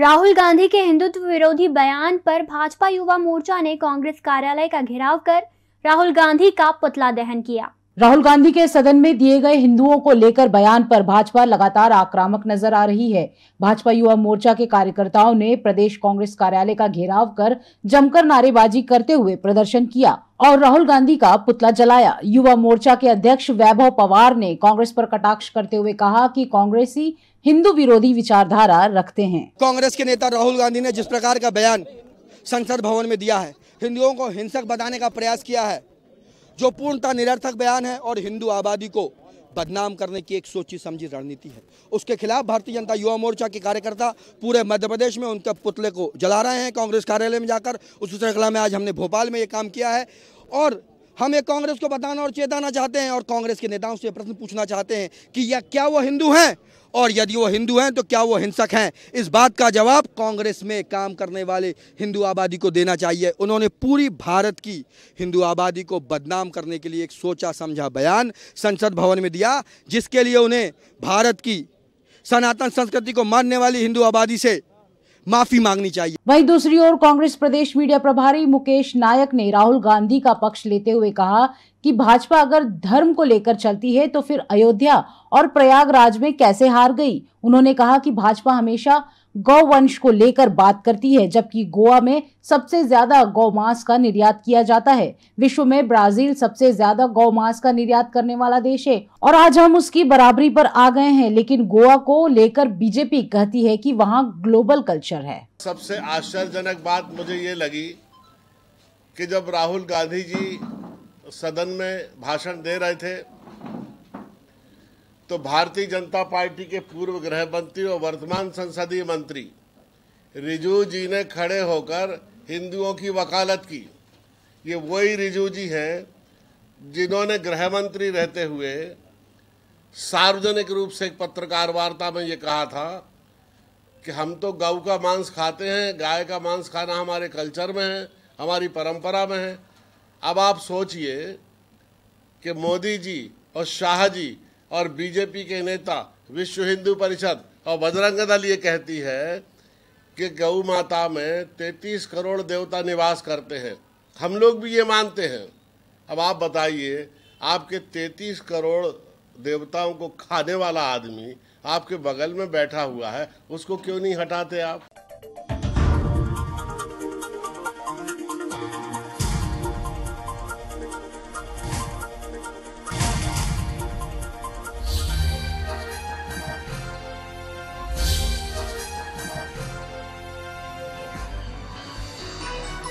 राहुल गांधी के हिंदुत्व विरोधी बयान पर भाजपा युवा मोर्चा ने कांग्रेस कार्यालय का घेराव कर राहुल गांधी का पुतला दहन किया राहुल गांधी के सदन में दिए गए हिंदुओं को लेकर बयान पर भाजपा लगातार आक्रामक नजर आ रही है भाजपा युवा मोर्चा के कार्यकर्ताओं ने प्रदेश कांग्रेस कार्यालय का घेराव कर जमकर नारेबाजी करते हुए प्रदर्शन किया और राहुल गांधी का पुतला जलाया युवा मोर्चा के अध्यक्ष वैभव पवार ने कांग्रेस पर कटाक्ष करते हुए कहा कि कांग्रेसी हिंदू विरोधी विचारधारा रखते हैं कांग्रेस के नेता राहुल गांधी ने जिस प्रकार का बयान संसद भवन में दिया है हिंदुओं को हिंसक बताने का प्रयास किया है जो पूर्णतः निरर्थक बयान है और हिंदू आबादी को बदनाम करने की एक सोची समझी रणनीति है उसके खिलाफ भारतीय जनता युवा मोर्चा के कार्यकर्ता पूरे मध्य प्रदेश में उनके पुतले को जला रहे हैं कांग्रेस कार्यालय में जाकर उस श्रृंखला में आज हमने भोपाल में ये काम किया है और हम ये कांग्रेस को बताना और चेताना चाहते हैं और कांग्रेस के नेताओं से प्रश्न पूछना चाहते हैं कि यह क्या वो हिंदू हैं और यदि वो हिंदू हैं तो क्या वो हिंसक हैं इस बात का जवाब कांग्रेस में काम करने वाले हिंदू आबादी को देना चाहिए उन्होंने पूरी भारत की हिंदू आबादी को बदनाम करने के लिए एक सोचा समझा बयान संसद भवन में दिया जिसके लिए उन्हें भारत की सनातन संस्कृति को मानने वाली हिंदू आबादी से माफी मांगनी चाहिए वहीं दूसरी ओर कांग्रेस प्रदेश मीडिया प्रभारी मुकेश नायक ने राहुल गांधी का पक्ष लेते हुए कहा कि भाजपा अगर धर्म को लेकर चलती है तो फिर अयोध्या और प्रयागराज में कैसे हार गई उन्होंने कहा कि भाजपा हमेशा गौ वंश को लेकर बात करती है जबकि गोवा में सबसे ज्यादा गौ मांस का निर्यात किया जाता है विश्व में ब्राजील सबसे ज्यादा गौ मांस का निर्यात करने वाला देश है और आज हम उसकी बराबरी पर आ गए हैं लेकिन गोवा को लेकर बीजेपी कहती है कि वहाँ ग्लोबल कल्चर है सबसे आश्चर्यजनक बात मुझे ये लगी कि जब राहुल गांधी जी सदन में भाषण दे रहे थे तो भारतीय जनता पार्टी के पूर्व गृह मंत्री और वर्तमान संसदीय मंत्री रिजू जी ने खड़े होकर हिंदुओं की वकालत की ये वही रिजू जी हैं जिन्होंने गृह मंत्री रहते हुए सार्वजनिक रूप से एक पत्रकार वार्ता में ये कहा था कि हम तो गऊ का मांस खाते हैं गाय का मांस खाना हमारे कल्चर में है हमारी परंपरा में है अब आप सोचिए कि मोदी जी और शाह जी और बीजेपी के नेता विश्व हिंदू परिषद और बजरंग दल ये कहती है कि गौ माता में 33 करोड़ देवता निवास करते हैं हम लोग भी ये मानते हैं अब आप बताइए आपके 33 करोड़ देवताओं को खाने वाला आदमी आपके बगल में बैठा हुआ है उसको क्यों नहीं हटाते आप